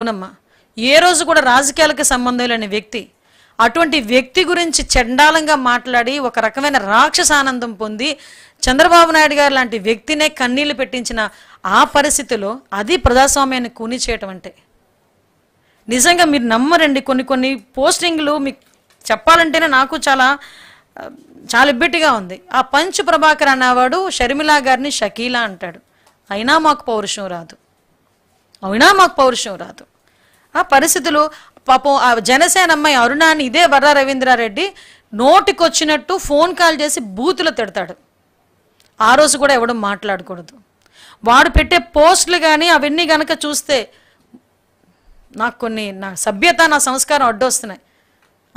అవునమ్మా ఏ రోజు కూడా రాజకీయాలకు సంబంధం లేని వ్యక్తి అటువంటి వ్యక్తి గురించి చండాలంగా మాట్లాడి ఒక రకమైన రాక్షస ఆనందం పొంది చంద్రబాబు నాయుడు గారు లాంటి వ్యక్తినే కన్నీళ్లు పెట్టించిన ఆ పరిస్థితిలో అది ప్రజాస్వామ్యాన్ని కూని చేయటం అంటే నిజంగా మీరు నమ్మరండి కొన్ని కొన్ని పోస్టింగ్లు మీకు చెప్పాలంటేనే నాకు చాలా చాలా ఇబ్బటిగా ఉంది ఆ పంచు ప్రభాకర్ అన్నవాడు షర్మిలా గారిని షకీలా అంటాడు అయినా మాకు పౌరుషం రాదు అవునా మాకు పౌరుషం రాదు ఆ పరిస్థితులు పాపం ఆ జనసేన అమ్మాయి అరుణాన్ని ఇదే వర్ర రవీంద్రారెడ్డి నోటికొచ్చినట్టు ఫోన్ కాల్ చేసి బూతులు తిడతాడు ఆ రోజు కూడా ఎవడం మాట్లాడకూడదు వాడు పెట్టే పోస్టులు కానీ అవన్నీ కనుక చూస్తే నాకు కొన్ని నా సభ్యత నా సంస్కారం అడ్డొస్తున్నాయి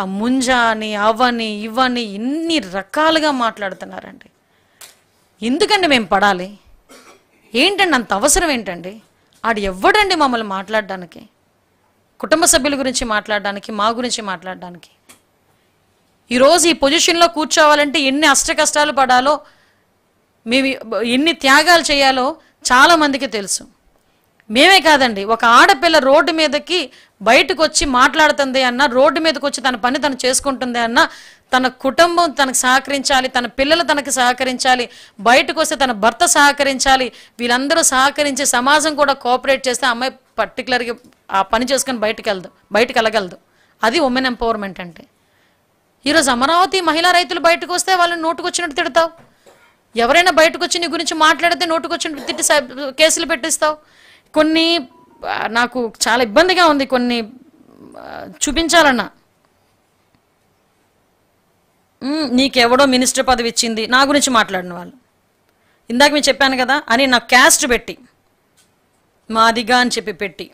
ఆ అని అవని ఇవని ఇన్ని రకాలుగా మాట్లాడుతున్నారండి ఎందుకండి మేము పడాలి ఏంటండి అంత అవసరం ఏంటండి ఆడు ఎవ్వడండి మమ్మల్ని మాట్లాడడానికి కుటుంబ సభ్యుల గురించి మాట్లాడడానికి మా గురించి మాట్లాడడానికి ఈరోజు ఈ పొజిషన్లో కూర్చోవాలంటే ఎన్ని అష్ట కష్టాలు పడాలో మేము ఎన్ని త్యాగాలు చేయాలో చాలామందికి తెలుసు మేమే కాదండి ఒక ఆడపిల్ల రోడ్డు మీదకి బయటకు వచ్చి మాట్లాడుతుంది అన్న రోడ్డు మీదకి వచ్చి తన పని తను చేసుకుంటుంది అన్న తన కుటుంబం తనకు సహకరించాలి తన పిల్లలు తనకు సహకరించాలి బయటకు వస్తే తన భర్త సహకరించాలి వీళ్ళందరూ సహకరించి సమాజం కూడా కోఆపరేట్ చేస్తే అమ్మాయి పర్టికులర్గా ఆ పని చేసుకొని బయటకు వెళ్దు బయటకు వెళ్ళగలదు అది ఉమెన్ ఎంపవర్మెంట్ అంటే ఈరోజు అమరావతి మహిళా రైతులు బయటకు వస్తే వాళ్ళని నోటుకొచ్చినట్టు తిడతావు ఎవరైనా బయటకు వచ్చి నీ గురించి మాట్లాడితే నోటుకొచ్చినట్టు తిట్టి కేసులు పెట్టిస్తావు కొన్ని నాకు చాలా ఇబ్బందిగా ఉంది కొన్ని చూపించాలన్నా నీకెవడో మినిస్టర్ పదవి ఇచ్చింది నా గురించి మాట్లాడిన వాళ్ళు ఇందాక మేము చెప్పాను కదా అని నాకు క్యాస్ట్ పెట్టి మాదిగా అని చెప్పి పెట్టి